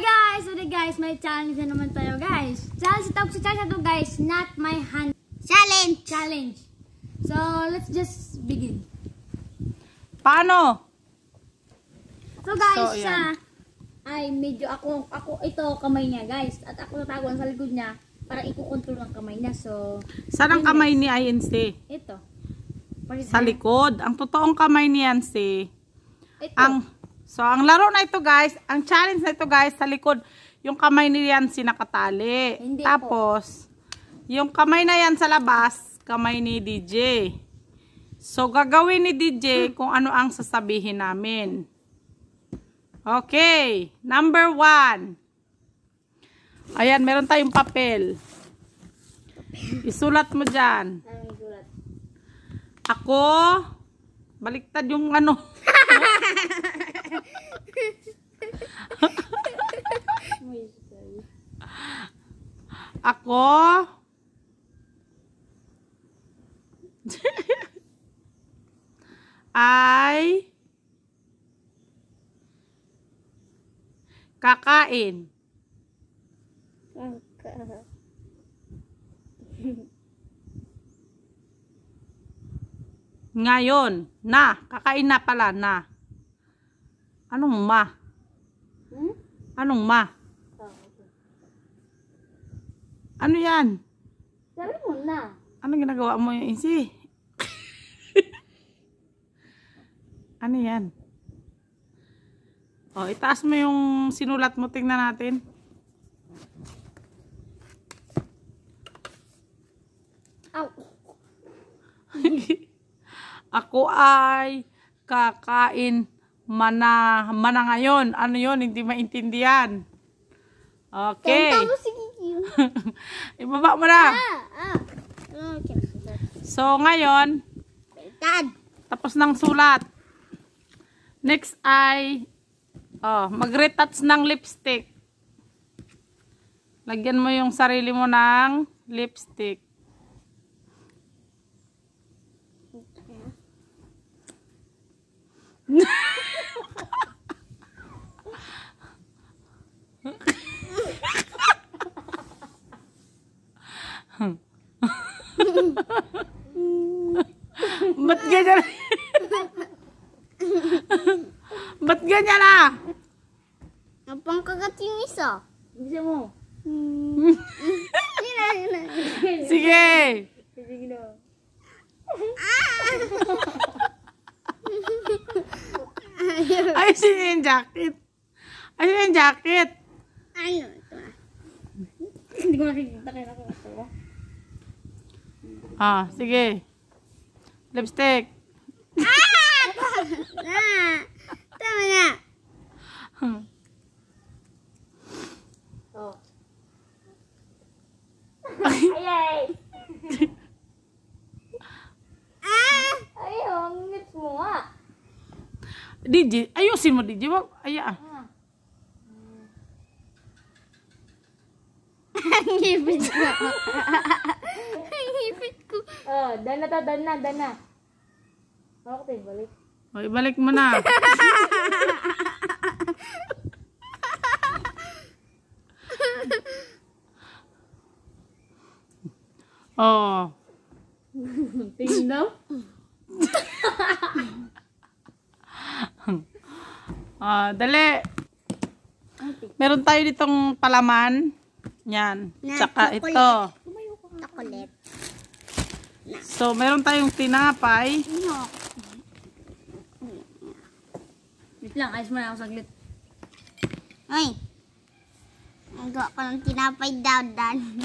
guys! Sorry guys, may challenge na naman tayo guys. Challenge, tawag challenge na to guys, not my hand. Challenge! Challenge. So, let's just begin. Paano? So guys, so, siya ah, ay medyo ako, ako ito kamay niya guys. At ako natago sa likod niya para ikukontrol ang kamay niya. So, Saan ang kamay ni Ainsi? Ito. Sa likod. Ang totoong kamay ni Ainsi. Ito. Ang So, ang laro na ito guys, ang challenge na ito guys, sa likod, yung kamay niyan sinakatali. Hindi Tapos, po. yung kamay na yan sa labas, kamay ni DJ. So, gagawin ni DJ kung ano ang sasabihin namin. Okay, number one. Ayan, meron tayong papel. Isulat mo dyan. Ako, baliktad yung ano. Wisdom. Ako? ay kakain. Kaka. Ngayon, na, kakain na pala na. Anong ma? Hmm? Anong ma? Ano yan? Sabi mo na. Ano ginagawa mo yung isi? ano yan? O, oh, itaas mo yung sinulat mo. Tingnan natin. Ow. Ako ay kakain mana mana ngayon. Ano yon Hindi maintindihan. Okay. Kaya Ibaba mo na. So, ngayon, tapos ng sulat. Next ay, oh, mag-retouch ng lipstick. Lagyan mo yung sarili mo ng lipstick. Okay. Hmm. Ba't ganyan? Ba't ganyan ah? Napangkagat yung isa. Bisa mo. Hmm. Sige. Sige na. Ah. Ay, sino yung jacket? Ay, sino yung jacket? Ayun. Hindi ko makikita kaya ako. Ah, sige. Lipstick. Ah! ah! Tama na. Oh. ay, ay. ah! Ay, ang ngit mo nga. DJ, ayusin mo DJ. Wag, Ang ngipin Kapit ko. Oh, dan na to, dan na, dan na. balik. O, ibalik mo na. oh. Tingnan. daw? Ah, dali. Meron tayo ditong palaman. Yan. Na, Tsaka chocolate. ito. So, meron tayong tinapay. Ano? Wait lang, ayos muna ako saglit. Ay! Nagawa ko ng tinapay daw, Dan.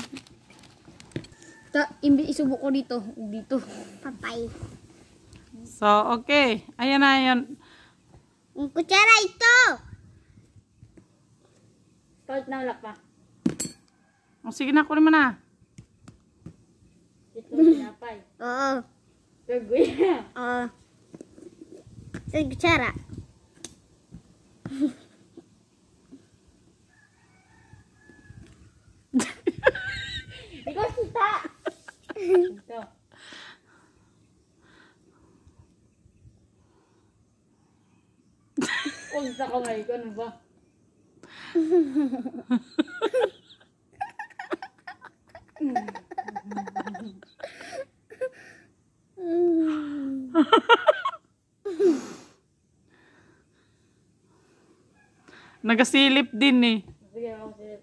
Ta, imbis isubok ko dito. Dito. Papay. So, okay. Ayan na, ayan. Ang kutsara ito! Kahit na ulap pa. sige na, kunin mo na. Ito Itlog tinapay. Oo. Kaguya. Oo. Sa kutsara. Ikaw kita. Ito. Huwag sa kamay ko, ano ba? Mm. Nagasilip din eh. Bigyan ako silip.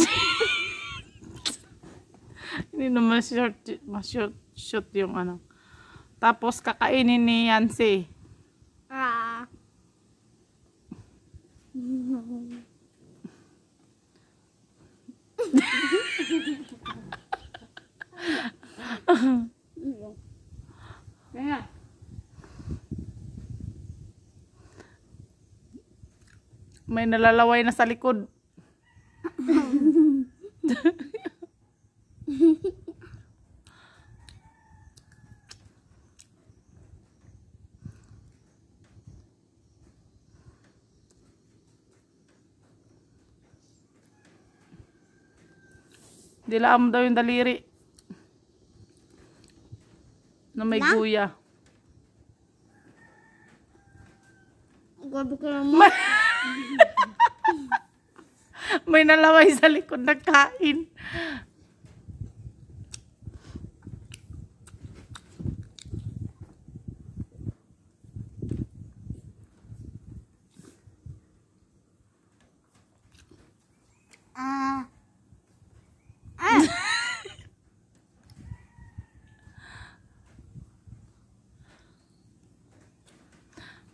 Hindi naman short, ma-short yung ano. Tapos kakainin ni Yancy. Ah. Kaya. May nalalaway na sa likod. Dilaam daw yung daliri may guya. Grabe ka naman. May, may nalaway sa likod na kain.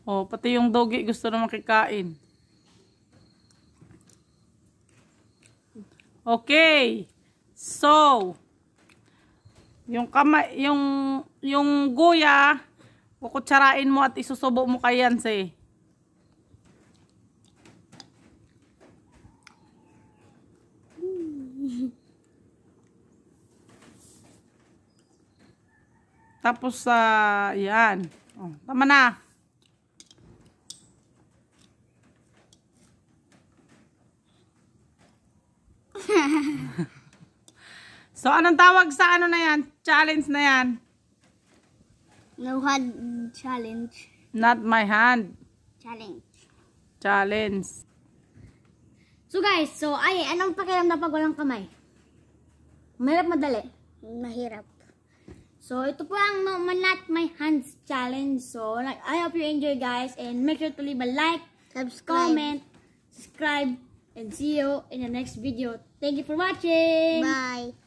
Oh, pati yung doggy gusto na makikain. Okay. So, yung kama yung yung guya, kukutsarain mo at isusubo mo kay Yanse. Eh. Tapos sa uh, yan. Oh, tama na. so, anong tawag sa ano na yan? Challenge na yan? No hand challenge. Not my hand. Challenge. Challenge. So guys, so ay, anong pakiram na pag walang kamay? Mahirap madali? Mahirap. So, ito po ang no, Manat My Hands Challenge. So, like, I hope you enjoy guys and make sure to leave a like, subscribe. comment, subscribe, and see you in the next video. Thank you for watching. Bye.